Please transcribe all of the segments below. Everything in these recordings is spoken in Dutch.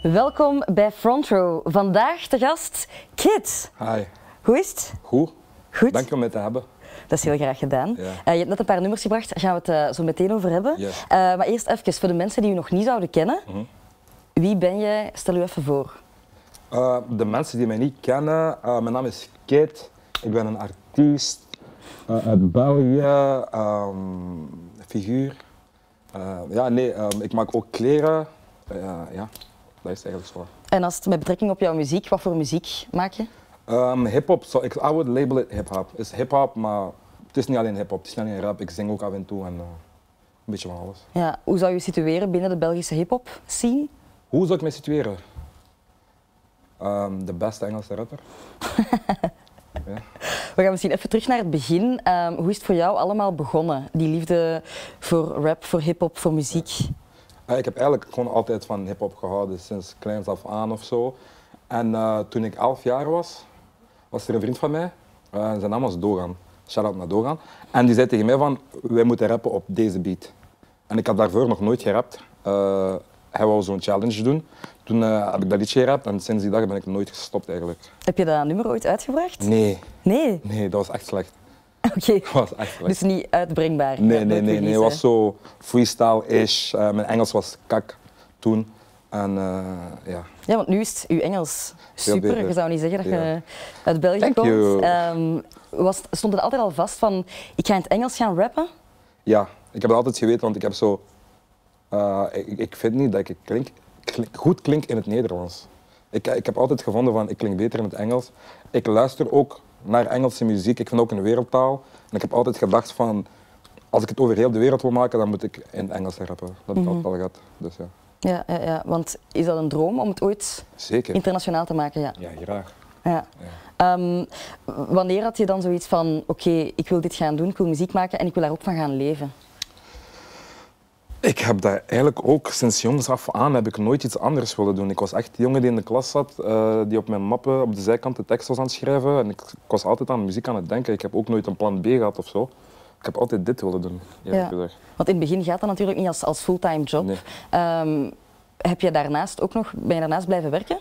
Welkom bij Front Row. Vandaag de gast Kit. Hi. Hoe is het? Goed. Goed. Dank om mij te hebben. Dat is heel graag gedaan. Eh, je hebt net een paar nummers gebracht, daar gaan we het eh, zo meteen over hebben. Eh, maar eerst even, voor de mensen die u nog niet zouden kennen, mhm. wie ben jij? Stel u even voor. de mensen die mij niet kennen, mijn naam is Kit. Ik ben een artiest uit België, um, figuur. ja, nee, ehm, ik maak ook kleren. ja. Dat is eigenlijk zo. En als het met betrekking op jouw muziek, wat voor muziek maak je? Ehm, hip-hop, ik I would label it hip-hop. Het is hip-hop, maar het is niet alleen hip-hop, het is niet alleen rap. Ik zing ook af en toe en eh, een beetje van alles. Ja, hoe zou je situeren binnen de Belgische hip-hop scene? Hoe zou ik me situeren? Ehm, de beste Engelse rapper. We gaan misschien even terug naar het begin. Ehm, hoe is het voor jou allemaal begonnen? Die liefde voor rap, voor hip-hop, voor muziek? Eh, ik heb eigenlijk gewoon altijd van hip-hop gehouden, sinds kleins af aan of zo. En eh, toen ik elf jaar was, was er een vriend van mij, uh, zijn naam was Dogan. Shout-out naar Dogan. En die zei tegen mij van, wij moeten rappen op deze beat. En ik had daarvoor nog nooit gerapt. hij wou zo'n challenge doen. Toen heb ik dat liedje gerapt en sinds die dag ben ik nooit gestopt eigenlijk. Heb je dat nummer ooit uitgebracht? Nee. Nee? Nee, dat was echt slecht. Oké, okay. dus niet uitbrengbaar? Nee, nee, nee, nee, het was zo freestyle-ish. Eh, mijn Engels was kak toen. En, eh, ja. ja, want nu is uw Engels super. Je zou niet zeggen dat je uit België komt. Ehm, was, stond het altijd al vast van, ik ga in het Engels gaan rappen? Ja, ik heb het altijd geweten, want ik heb zo... Eh, ik, vind niet dat ik klink, goed klink in het Nederlands. Ik, ik heb altijd gevonden van, ik klink beter in het Engels. Ik luister ook naar Engelse muziek. Ik vind ook een wereldtaal. En ik heb altijd gedacht van, als ik het over heel de wereld wil maken, dan moet ik in Engels rappen. Dat heb ik mhm. altijd al gehad. Dus ja. Ja, ja, ja, want is dat een droom om het ooit Zeker. internationaal te maken? Ja, ja graag. Ja. Ehm, wanneer had je dan zoiets van, oké, ik wil dit gaan doen, ik wil muziek maken en ik wil daar ook van gaan leven? Ik heb dat eigenlijk ook sinds jongs af aan heb ik nooit iets anders willen doen. Ik was echt de jongen die in de klas zat, eh, die op mijn mappen op de zijkant de tekst was aan het schrijven. En ik, was altijd aan muziek aan het denken. Ik heb ook nooit een plan B gehad of zo. Ik heb altijd dit willen doen, ja. Want in het begin gaat dat natuurlijk niet als, als fulltime job. Ehm, heb je daarnaast ook nog, ben je daarnaast blijven werken?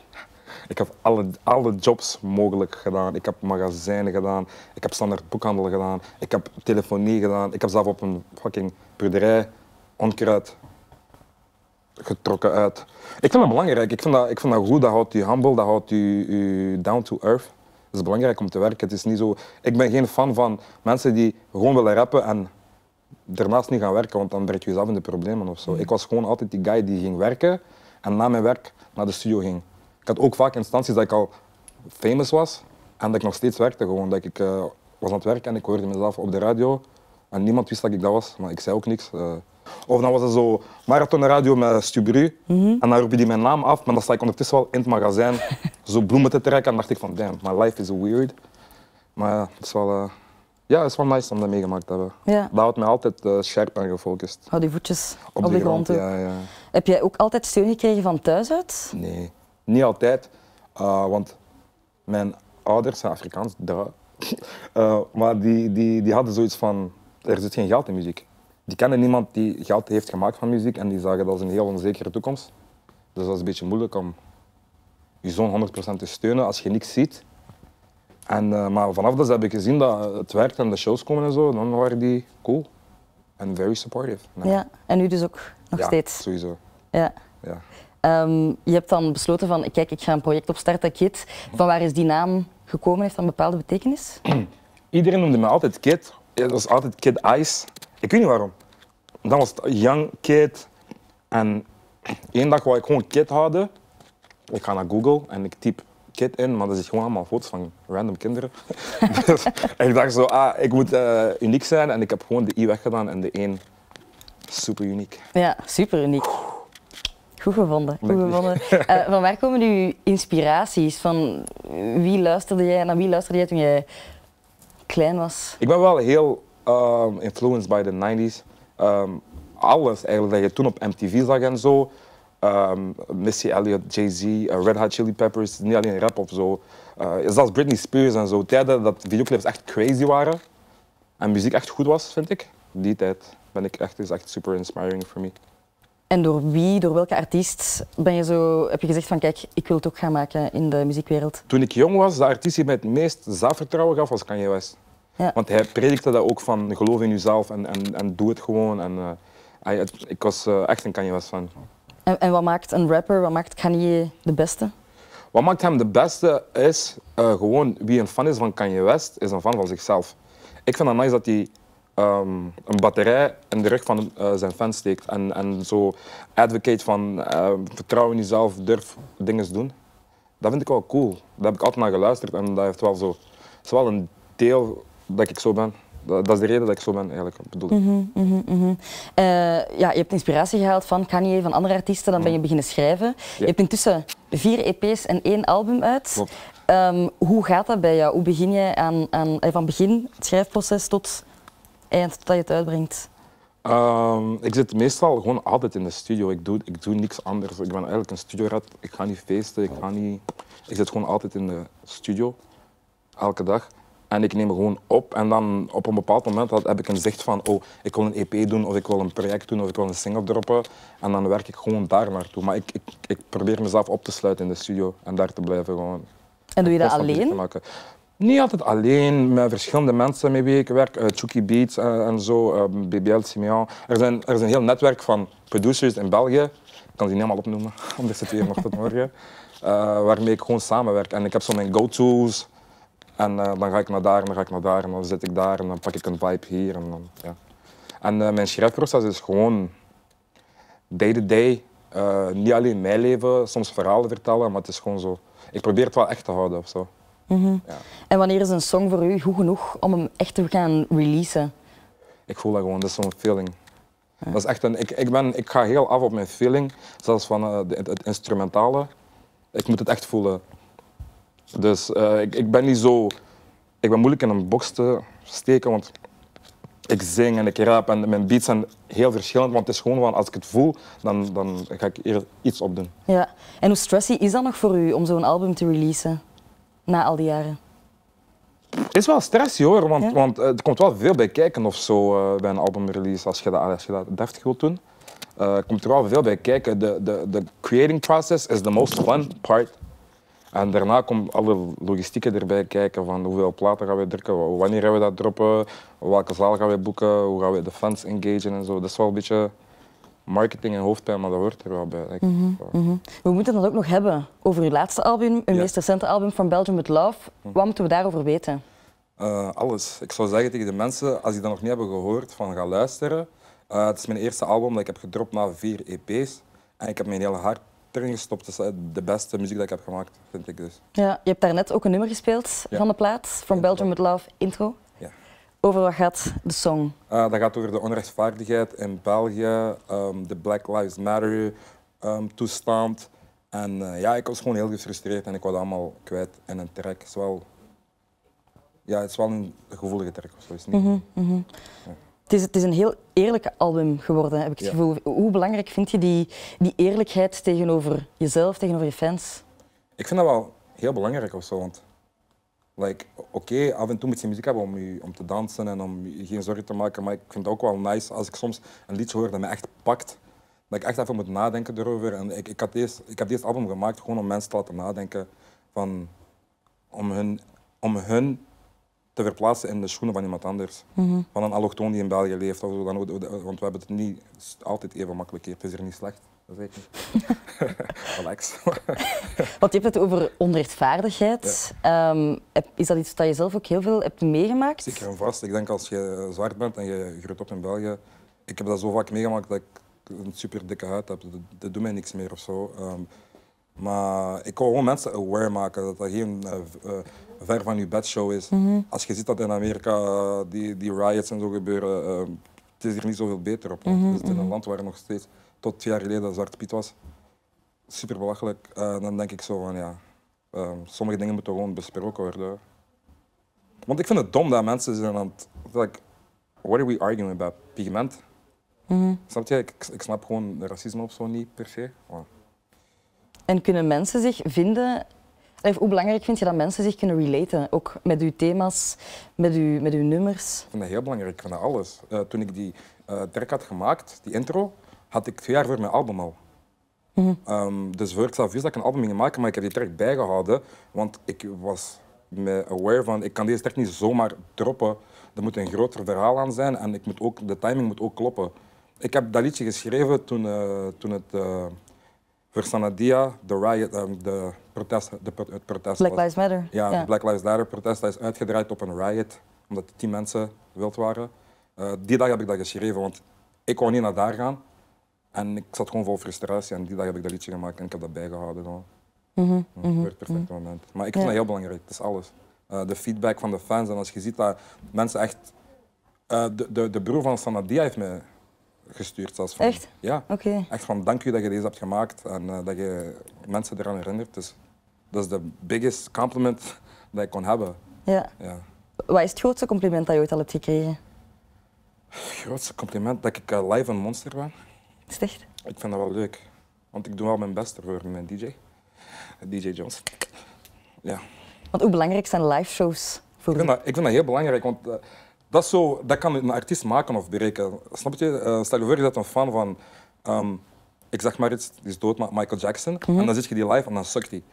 Ik heb alle, alle jobs mogelijk gedaan. Ik heb magazijnen gedaan, ik heb standaard boekhandel gedaan, ik heb telefonie gedaan, ik heb zelf op een fucking burderij onkruid getrokken uit. Ik vind dat belangrijk. Ik vind dat, ik vind dat goed. Dat houdt je humble, dat houdt je, down to earth. Het is belangrijk om te werken. Het is niet zo... Ik ben geen fan van mensen die gewoon willen rappen en daarnaast niet gaan werken, want dan breng je jezelf in de problemen of zo. Mm. Ik was gewoon altijd die guy die ging werken en na mijn werk naar de studio ging. Ik had ook vaak instanties dat ik al famous was en dat ik nog steeds werkte. Gewoon dat ik eh, was aan het werken en ik hoorde mezelf op de radio en niemand wist dat ik dat was, maar ik zei ook niks. Eh, of dan was er zo Radio met Stubru. Mhm. En dan roep je die mijn naam af, maar dan sta ik ondertussen wel in het magazijn zo bloemen te trekken. En dacht ik van, damn, my life is weird. Maar ja, het is wel, eh, ja, het is nice om dat meegemaakt te hebben. Ja. Dat houdt mij altijd eh, scherp en gefocust. Hou die voetjes op, de, grond. ja, ja. Heb jij ook altijd steun gekregen van thuis uit? Nee, niet altijd. Eh, want mijn ouders zijn Afrikaans, maar die, die, die hadden zoiets van, er zit geen geld in muziek die kennen niemand die geld heeft gemaakt van muziek en die zagen dat als een heel onzekere toekomst. Dus dat is een beetje moeilijk om je zoon 100% te steunen als je niks ziet. En, eh, maar vanaf dat dus heb ik gezien dat het werkt en de shows komen en zo, dan waren die cool. En very supportive. Ja, en nu dus ook nog ja, steeds. sowieso. Ja. ja. Ehm, je hebt dan besloten van, kijk, ik ga een project opstarten, Kit. Van waar is die naam gekomen? Heeft dat een bepaalde betekenis? Iedereen noemde me altijd Kit. Dat was altijd Kid Ice. Ik weet niet waarom. Dan was young kid. En één dag wou ik gewoon kid houden. Ik ga naar Google en ik typ kid in, maar er is gewoon allemaal foto's van random kinderen. en dus ik dacht zo, ah, ik moet eh, uniek zijn. En ik heb gewoon de i weggedaan en de 1 super uniek. Ja, super uniek. Goed gevonden. Goed gevonden. Eh, van waar komen nu inspiraties? Van wie luisterde jij, naar wie luisterde jij toen jij klein was? Ik ben wel heel um, influenced by the 90s. Um, alles eigenlijk dat je toen op MTV zag en zo. Um, Missy Elliott, Jay-Z, uh, Red Hot Chili Peppers, niet alleen rap of zo. Uh, zelfs Britney Spears en zo. Tijden dat videoclips echt crazy waren en muziek echt goed was, vind ik. Die tijd ben ik echt, is echt super inspiring voor me. En door wie, door welke artiest ben je zo, heb je gezegd van kijk, ik wil het ook gaan maken in de muziekwereld? Toen ik jong was, de artiest die mij het meest zelfvertrouwen gaf was Kanye West. Want hij predikte dat ook van geloof in jezelf en, en, en doe het gewoon. En, eh, ik was eh, echt een Kanye West fan. En, wat maakt een rapper, wat maakt Kanye de beste? Wat maakt hem de beste is eh, gewoon wie een fan is van Kanye West, is een fan van zichzelf. Ik vind het nice dat hij ehm, een batterij in de rug van zijn fan steekt. En, en zo advocate van vertrouw in jezelf, durf dingen te doen. Dat vind ik wel cool. Daar heb ik altijd naar geluisterd en dat heeft wel zo. Het is wel een deel dat ik zo ben. Dat, dat, is de reden dat ik zo ben, eigenlijk. Bedoel. Mm -hmm, mm -hmm. ja, je hebt inspiratie gehaald van Kanye, van andere artiesten. Dan ben je mhm. beginnen schrijven. Je hebt intussen vier EP's en één album uit. Um, hoe gaat dat bij jou? Hoe begin je aan, aan, eh, van begin het schrijfproces tot eind, totdat je het uitbrengt? Ehm, ik zit meestal gewoon altijd in de studio. Ik doe, ik doe niks anders. Ik ben eigenlijk een studiorat. Ik ga niet feesten. Ik, ga niet... ik zit gewoon altijd in de studio. Elke dag. En ik neem gewoon op. En dan op een bepaald moment had, heb ik een zicht van, oh, ik wil een EP doen, of ik wil een project doen, of ik wil een single droppen. En dan werk ik gewoon daar naartoe. Maar ik, ik, ik probeer mezelf op te sluiten in de studio en daar te blijven gewoon. En doe je dat alleen? Niet altijd alleen, met verschillende mensen met wie ik werk. Eh, Chucky Beats eh, en, zo, eh, BBL Simeon. Er, zijn, er is een heel netwerk van producers in België. Ik kan die niet allemaal opnoemen, anders zit hier nog tot morgen. waarmee ik gewoon samenwerk. En ik heb zo mijn go-to's. En eh, dan ga ik naar daar en dan ga ik naar daar en dan zit ik daar en dan pak ik een vibe hier. En, dan, ja. en eh, mijn schrijfproces is gewoon day-to-day. Eh, niet alleen mijn leven, soms verhalen vertellen, maar het is gewoon zo. Ik probeer het wel echt te houden of zo. Mhm. ja. En wanneer is een song voor u goed genoeg om hem echt te gaan releasen? Ik voel dat gewoon, dat is zo'n feeling. Dat is echt een, ik, ik, ben, ik ga heel af op mijn feeling, zelfs van het, instrumentale. Ik moet het echt voelen. Dus eh, ik, ik ben niet zo. Ik ben moeilijk in een box te steken, want ik zing en ik rap en mijn beats zijn heel verschillend. Want het is gewoon van als ik het voel, dan, dan ga ik hier iets op doen. Ja, en hoe stressy is dat nog voor u om zo'n album te releasen na al die jaren? Het is wel stressy hoor, want, want eh, er komt wel veel bij kijken of zo eh, bij een albumrelease als je dat, als je dat deftig wilt doen. Uh, komt er wel veel bij kijken. De, de, de creating process is the most fun part en daarna komt alle logistieken erbij kijken van hoeveel platen gaan we drukken, wanneer gaan we dat droppen, welke zaal gaan we boeken, hoe gaan we de fans engageren en zo. Dat is wel een beetje marketing en hoofdpijn, maar dat hoort er wel bij. Mhm, mhm. We moeten dat ook nog hebben over uw laatste album, uw meest recente album van Belgium with Love. Mhm. Wat moeten we daarover weten? Eh, alles. Ik zou zeggen tegen de mensen, als die dat nog niet hebben gehoord, van ga luisteren. Eh, het is mijn eerste album dat ik heb gedropt na vier EP's. En ik heb mijn hele hart erin gestopt. Dat is eh, de beste muziek die ik heb gemaakt, vind ik dus. Ja, je hebt daarnet ook een nummer gespeeld van de plaat, From Belgium with Love, intro. Ja. Over wat gaat de song? Ah, dat gaat over de onrechtvaardigheid in België, ehm, de Black Lives Matter um, toestand. En eh, ja, ik was gewoon heel gefrustreerd en ik was allemaal kwijt in een track. Het is wel, ja, het is wel een gevoelige track of zo. Is niet... Mhm, mhm. Het is, het is een heel eerlijk album geworden, heb ik het gevoel. Hoe belangrijk vind je die, die eerlijkheid tegenover jezelf, tegenover je fans? Ik vind dat wel heel belangrijk of zo. Want like, oké, af en toe moet je muziek hebben om, om te dansen en om je geen zorgen te maken. Maar ik vind het ook wel nice als ik soms een liedje hoor dat me echt pakt. Dat ik echt even moet nadenken erover. En ik, ik, ik heb deze album gemaakt gewoon om mensen te laten nadenken. Van, om, hun, om hun te verplaatsen in de schoenen van iemand anders. Mhm. Van een allochtoon die in België leeft. Of zo, dan, want we hebben het niet altijd even makkelijk Het is er niet slecht. Zeker. Relax. Want je hebt het over onrechtvaardigheid. Ehm, is dat iets dat je zelf ook heel veel hebt meegemaakt? Zeker en vast. Ik denk als je zwart bent en je groeit op in België. Ik heb dat zo vaak meegemaakt dat ik een super dikke huid heb. Dat, doet mij niks meer of zo. Ehm, maar ik wil gewoon mensen aware maken dat dat geen eh, eh, ver van je bedshow is. Mhm. Als je ziet dat in Amerika die, die riots en zo gebeuren, ehm, het is hier niet zoveel beter op. Mm -hmm. in een mhm. land waar nog steeds tot twee jaar geleden Zwarte Piet was. Super belachelijk. Eh, dan denk ik zo van ja, ehm, sommige dingen moeten gewoon besproken worden. Want ik vind het dom dat mensen zijn aan het. Like, what are we arguing about? Pigment? Snap je? Ik, snap gewoon racisme op zo niet per se. En kunnen mensen zich vinden hoe belangrijk vind je dat mensen zich kunnen relaten? Ook met uw thema's, met uw, met uw nummers? Ik vind dat heel belangrijk, ik vind dat alles. Eh, toen ik die uh, track had gemaakt, die intro, had ik twee jaar voor mijn album al. Mm -hmm. dus voor ik zelf wist dat ik een album ging maken, maar ik heb die track bijgehouden. Want ik was me aware van, ik kan deze track niet zomaar droppen. Er moet een groter verhaal aan zijn en ik moet ook, de timing moet ook kloppen. Ik heb dat liedje geschreven toen, eh, toen het voor Sanadia, de riot, ehm, protest, de, het protest Black Lives Matter. Ja, Black Lives Matter protest dat is uitgedraaid op een riot, omdat tien mensen wild waren. Eh, die dag heb ik dat geschreven, want ik kon niet naar daar gaan. En ik zat gewoon vol frustratie en die dag heb ik dat liedje gemaakt en ik heb dat bijgehouden. Mm het werd perfect mhm. moment. Maar ik vind ja. dat heel belangrijk, dat is alles. Eh, de feedback van de fans en als je ziet dat mensen echt... Eh, de, de, de broer van Sanadia heeft me gestuurd. Zelfs van, Echt? Ja. Echt van dank u dat je deze hebt gemaakt en eh, dat je mensen eraan herinnert. Dus dat is de biggest compliment dat ik kon hebben. Ja. ja. Wat is het grootste compliment dat je ooit al hebt gekregen? Het grootste compliment dat ik eh, live een monster ben. Sticht? echt? Ik vind dat wel leuk. Want ik doe al mijn best voor mijn DJ. DJ Jones. Ja. Want hoe belangrijk zijn live shows voor ik ik vind dat heel belangrijk, want eh, dat, zo, dat kan een artiest maken of berekenen. Snap je? Eh, stel je voor, je bent een fan van... Ehm, ik zeg maar iets, die is dood, maar Michael Jackson. Mhm. En dan zit je die live en dan sukt hij.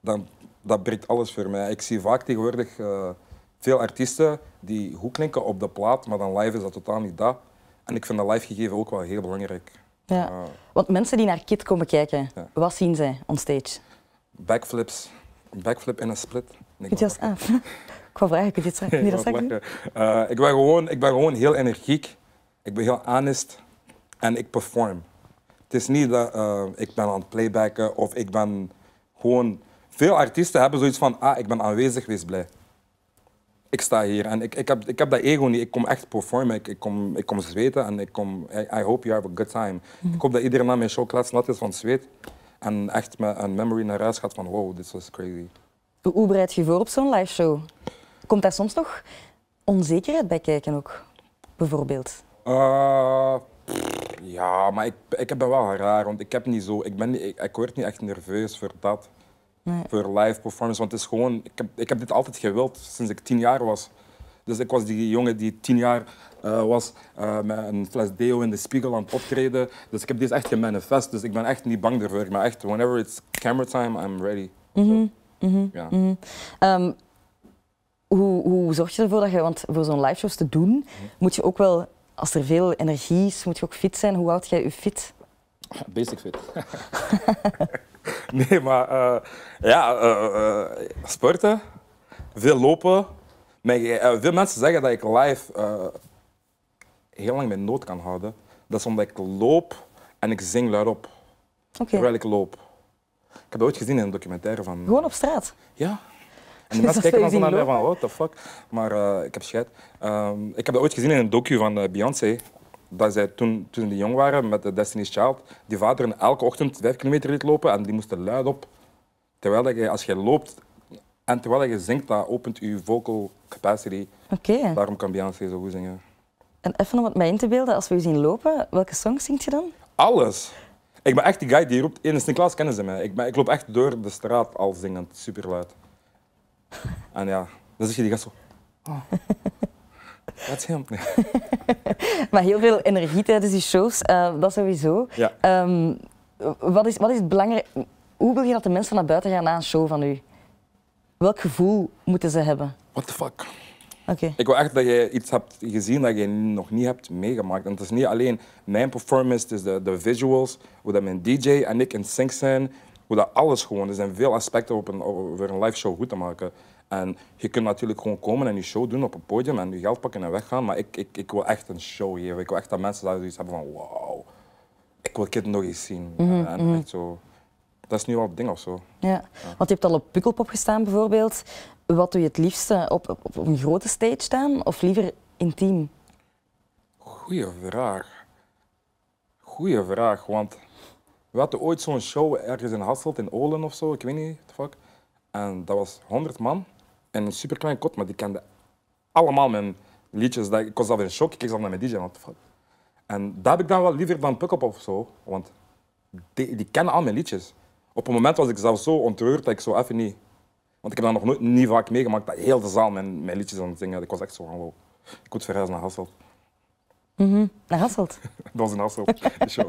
Dan, dat breekt alles voor mij. Ik zie vaak tegenwoordig eh, veel artiesten die goed klinken op de plaat, maar dan live is dat totaal niet dat. En ik vind dat live gegeven ook wel heel belangrijk. Ja. Eh, Want mensen die naar Kit komen kijken, wat zien zij on stage? Backflips. Backflip in een split. Ik Just af. Ik wou vragen, kun je dit zeggen niet eh, ik, ben gewoon, ik ben gewoon heel energiek. Ik ben heel honest. En ik perform. Het is niet dat eh, ik ben aan het playbacken of ik ben gewoon... Veel artiesten hebben zoiets van, ah, ik ben aanwezig, wees blij. Ik sta hier en ik, ik, heb, ik heb dat ego niet. Ik kom echt performen, ik, kom, ik kom zweten en ik kom... I, I hope you have a good time. Hmm. Ik hoop dat iedereen na mijn show nat is van zweet en echt met een memory naar huis gaat van wow, dit was crazy. Hoe bereid je voor op zo'n live show? Komt daar soms nog onzekerheid bij kijken ook, bijvoorbeeld? Eh, ja, maar ik, ik het wel raar, want ik heb niet zo... Ik, ben ik, word niet echt nerveus voor dat. Voor live performance, want het is gewoon... Ik heb, ik heb dit altijd gewild, sinds ik tien jaar was. Dus ik was die jongen die tien jaar eh, was eh, met een fles deo in de spiegel aan het optreden. Dus ik heb dit echt gemanifest, dus ik ben echt niet bang ervoor. Maar echt, whenever it's camera time, I'm ready. Mm -hmm hoe, hoe zorg je ervoor dat je, want voor zo'n live shows te doen, moet je ook wel, als er veel energie is, moet je ook fit zijn. Hoe houd jij je fit? Basic fit. nee, maar eh, ja, eh, eh, sporten, veel lopen. Maar, veel mensen zeggen dat ik live heel lang mijn nood kan houden. Dat is omdat ik loop en ik zing luidop. Okay. Terwijl ik loop. Ik heb dat ooit gezien in een documentaire van... Gewoon op straat? Ja, en de mensen kijken dan zo naar mij van, what the fuck. Maar eh, ik heb scheid. Ehm, ik heb dat ooit gezien in een docu van eh, Beyoncé. Dat zij toen, toen die jong waren met eh, Destiny's Child, die vader elke ochtend vijf kilometer liet lopen en die moesten luid op. Terwijl je, als je loopt en terwijl je zingt, dat opent je vocal capacity. Oké. Okay. Daarom kan Beyoncé zo goed zingen. En even om het mij in te beelden, als we u zien lopen, welke song zingt je dan? Alles. Ik ben echt die guy die roept, in de sint kennen ze mij. Ik, ik loop echt door de straat al zingend, superluid. En ja, dan zeg je die gast zo. Ah. Dat is hem. maar heel veel energie tijdens die shows, uh, dat sowieso. Ja. Ehm, wat, is, wat is het belangrijk? Hoe wil je dat de mensen naar buiten gaan na een show van u? Welk gevoel moeten ze hebben? What the fuck? Oké. Ik wil echt dat je iets hebt gezien dat je nog niet hebt meegemaakt. En het is niet alleen mijn performance, het is de, de visuals, hoe dat mijn DJ en ik in sync zijn dat alles gewoon, er zijn veel aspecten op een, over een live show goed te maken. En je kunt natuurlijk gewoon komen en je show doen op een podium en je geld pakken en weggaan. Maar ik, ik, ik wil echt een show geven. Ik wil echt dat mensen daar zoiets hebben van wauw, ik wil kind nog eens zien. Mhm, echt mhm. zo, dat is nu wel het ding of zo. Ja. want je hebt al op Pukkelpop gestaan bijvoorbeeld. Wat doe je het liefste? op, op een grote stage staan of liever intiem? Goeie vraag. Goeie vraag, want we hadden ooit zo'n show ergens in Hasselt, in Olen of zo, ik weet niet fuck. En dat was 100 man en een superklein kot, maar die kenden allemaal mijn liedjes. Dat, ik was zelf in shock, ik keek zelf naar mijn DJ, wat fuck. En dat heb ik dan wel liever dan Pukkop of zo, want die, die, kennen al mijn liedjes. Op een moment was ik zelf zo ontreurd dat ik zo even niet... Want ik heb dat nog nooit niet vaak meegemaakt, dat heel de zaal mijn, mijn liedjes aan het zingen. Ik was echt zo van, wow, ik moet verhuizen naar Hasselt mm Naar Hasselt? dat is in Hasselt,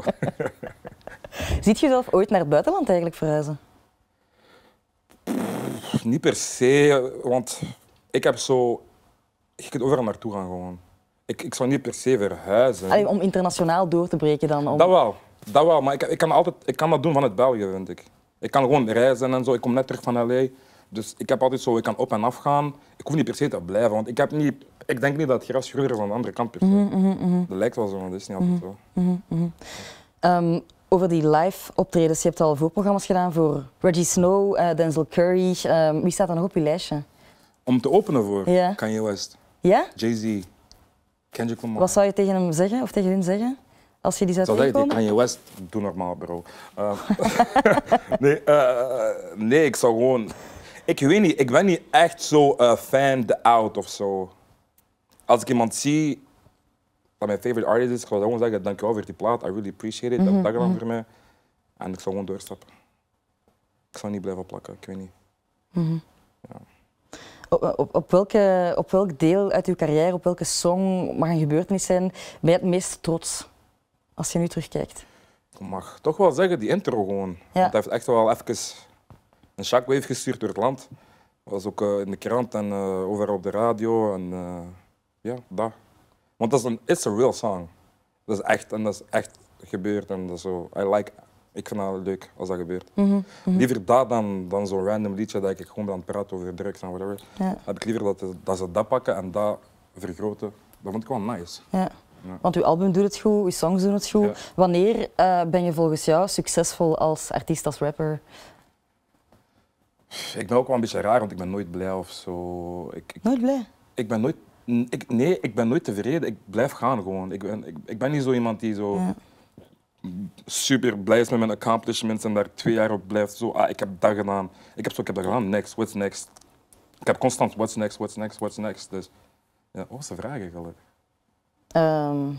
Ziet je zelf ooit naar het buitenland eigenlijk verhuizen? niet per se, want ik heb zo... ik kunt overal naartoe gaan gewoon. Ik, ik zou niet per se verhuizen. om internationaal door te breken dan? Om... Dat wel, dat wel. Maar ik, ik, kan altijd, ik kan dat doen vanuit België, vind ik. Ik kan gewoon reizen en zo. Ik kom net terug van L.A. Dus ik heb altijd zo, ik kan op en af gaan. Ik hoef niet per se te blijven, want ik, heb niet, ik denk niet dat het gras van is de andere kant per mhm, mhm, mhm. Dat lijkt wel zo, maar dat is niet altijd zo. Ehm, over die live optredens, je hebt al voorprogramma's gedaan voor Reggie Snow, eh, Denzel Curry. Ehm, wie staat er nog op je lijstje? Om te openen voor yeah. Kanye West. Ja? Yeah? Jay-Z. Kendrick Lamar. Wat zou je tegen hem zeggen of tegen hun zeggen? Als je die zou West, doe normaal, bro. Eh, nee, eh, nee, ik zou gewoon ik weet niet, ik ben niet echt zo eh, fan de out of zo. Als ik iemand zie dat mijn favorite artist is, ik zou gewoon zeggen, dankjewel voor die plaat, I really appreciate it, mm -hmm. dat bedankt mhm, mhm. voor mij. En ik zou gewoon doorstappen. Ik zou niet blijven plakken, ik weet niet. Mhm. ja. Op, op, welke, op welk deel uit uw carrière, op welke song, mag een gebeurtenis zijn, ben je het meest trots als je nu terugkijkt? Ik mag toch wel zeggen, die intro gewoon. Ja. Dat heeft echt wel even een shockwave gestuurd door het land. Dat was ook eh, in de krant en eh, overal op de radio. En, eh, ja, dat. Want dat is een it's a real song. Dat is echt en dat is echt gebeurd en dat is zo. I like. Ik vind dat leuk als dat gebeurt. Mhm, mhm. Liever dat dan, dan zo'n random liedje dat ik gewoon aan het over drugs en whatever. Heb ik liever dat, dat ze dat pakken en dat vergroten. Dat vond ik wel nice. Ja. Want uw album doet het goed, uw songs doen het goed. Wanneer ben je volgens jou succesvol als artiest, als rapper? Ik ben ook wel een beetje raar, want ik ben nooit blij of zo. Ik, ik, nooit blij? Ik ben nooit... Ik, nee, ik ben nooit tevreden. Ik blijf gaan gewoon. Ik ben, ik, ben niet zo iemand die zo... Super blij is met mijn accomplishments en daar twee jaar op blijft. Zo, ah, ik heb dat gedaan. Ik heb zo, ik heb dat gedaan. Next, what's next? Ik heb constant what's next, what's next, what's next. Dus, ja, wat was de vraag eigenlijk? Ehm,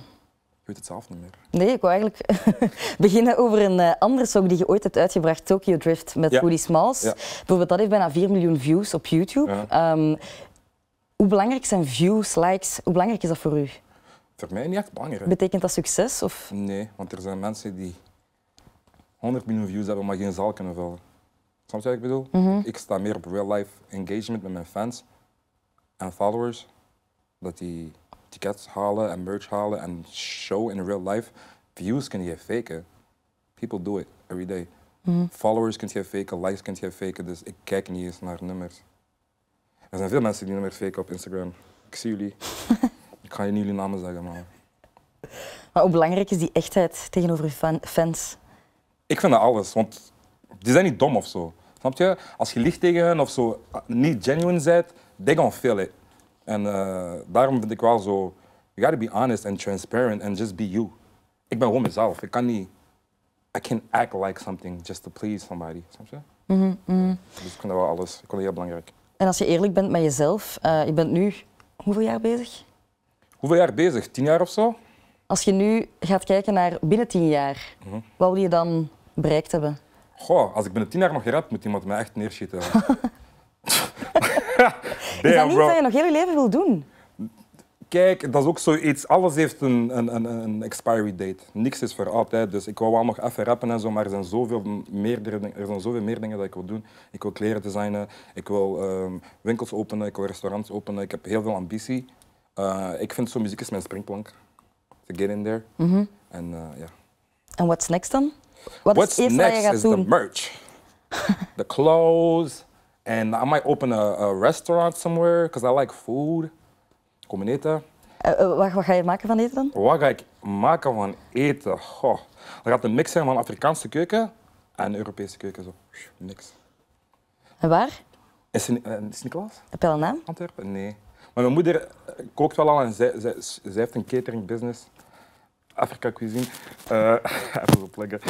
weet het zelf niet meer. Nee, ik wou eigenlijk beginnen over een eh, andere song die je ooit hebt uitgebracht, Tokyo Drift, met ja. Woody Smalls. Ja. Bijvoorbeeld, dat heeft bijna 4 miljoen views op YouTube. Ehm, hoe belangrijk zijn views, likes, hoe belangrijk is dat voor u? Voor mij niet echt belangrijk. Betekent dat succes? Of? Nee, want er zijn mensen die 100 miljoen views hebben, maar geen zaal kunnen vullen. Snap je wat ik bedoel? Mhm. Ik sta meer op real-life engagement met mijn fans en followers, dat die tickets halen en merch halen en show in real life. Views kun je faken. People do it every day. Mhm. Followers kun je faken, likes kun je faken. Dus ik kijk niet eens naar nummers. Er zijn veel mensen die nummers faken op Instagram. Ik zie jullie. ik ga jullie namen zeggen, maar... Maar hoe belangrijk is die echtheid tegenover je fans? Ik vind dat alles, want die zijn niet dom of zo. Snap je? Als je liegt tegen hen of zo, ah, niet genuine bent, they gonna feel en eh, daarom vind ik wel zo, you gotta be honest and transparent and just be you. Ik ben gewoon mezelf. Ik kan niet, I can act like something just to please somebody. Snap je? Mhm, mhm. Dus ik vind dat wel alles, ik vind dat heel belangrijk. En als je eerlijk bent met jezelf, uh, je bent nu hoeveel jaar bezig? Hoeveel jaar bezig? Tien jaar of zo? Als je nu gaat kijken naar binnen tien jaar, mhm. wat wil je dan bereikt hebben? Goh, als ik binnen tien jaar nog heb moet iemand mij echt neerschieten. is dat niet dat je nog heel je leven wil doen? Kijk, dat is ook zoiets. Alles heeft een, een, een, expiry date. Niks is voor altijd. Dus ik wou wel nog even rappen en zo, maar er zijn zoveel meer, er zijn zoveel meer dingen dat ik wil doen. Ik wil kleren designen, ik wil ehm, winkels openen, ik wil restaurants openen. Ik heb heel veel ambitie. Eh, ik vind zo muziek is mijn springplank. To get in there. Mm En eh, ja. En what's next dan? Wat what's is het next dat je gaat is the merch. the clothes. And I might open a, restaurant somewhere, because I like food. Kom in eten. Uh, wat ga je maken van eten dan? Wat ga ik maken van eten? Goh. Dat gaat een mix zijn van Afrikaanse keuken en Europese keuken. Zo. Mix. En waar? Eh, in Sint-Niklaas. Heb je een naam? Antwerpen? Nee. Maar mijn moeder kookt wel al en zij, zij, heeft een catering business. Afrika cuisine. even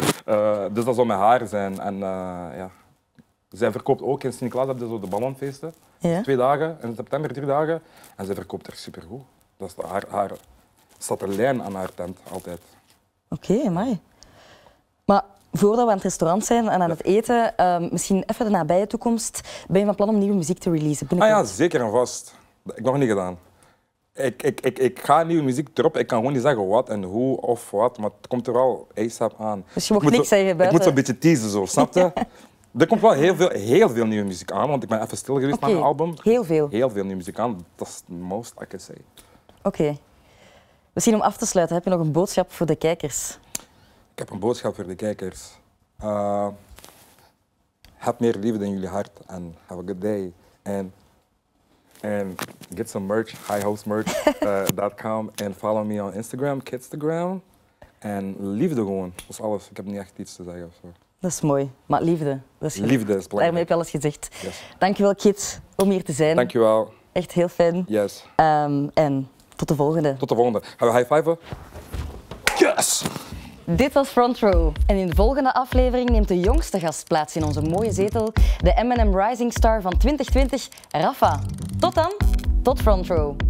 dus dat zal met haar zijn. En, ja. Zij verkoopt ook in Sint-Niklaas de ballonfeesten. Twee dagen, in september drie dagen. En zij verkoopt er supergoed. Dat is haar, haar, staat een lijn aan haar tent altijd. Oké, mooi. Maar voordat we aan het restaurant zijn en aan het eten, ehm, misschien even de nabije toekomst. Ben je van plan om nieuwe muziek te releasen? Ah ja, zeker en vast. Ik nog niet gedaan. Ik, ik, ik, ik ga nieuwe muziek droppen. Ik kan gewoon niet zeggen wat en hoe of wat, maar het komt er wel ASAP aan. Dus je mag niks zeggen Ik moet zo'n beetje teasen, zo, snap je? Er komt wel heel veel, heel veel nieuwe muziek aan, want ik ben even stil geweest met mijn album. Heel veel? Heel veel nieuwe muziek aan. Dat is the most I can say. Oké. Misschien om af te sluiten, heb je nog een boodschap voor de kijkers? Ik heb een boodschap voor de kijkers. Eh, heb meer liefde in jullie hart en have a good day. En and get some merch, highhostmerch.com. Eh, uh, and follow me on Instagram, Kidstagram. En liefde gewoon, dat is alles. Ik heb niet echt iets te zeggen of zo. Dat is mooi. Maar liefde, dat is Liefde is belangrijk. Daarmee heb je alles gezegd. Dankjewel, Kit, om hier te zijn. Dankjewel. Echt heel fijn. Yes. Ehm, en tot de volgende. Tot de volgende. Gaan we high five? Yes! Dit was Front Row. En in de volgende aflevering neemt de jongste gast plaats in onze mooie zetel, de M&M Rising Star van 2020, Rafa. Tot dan, tot Front Row.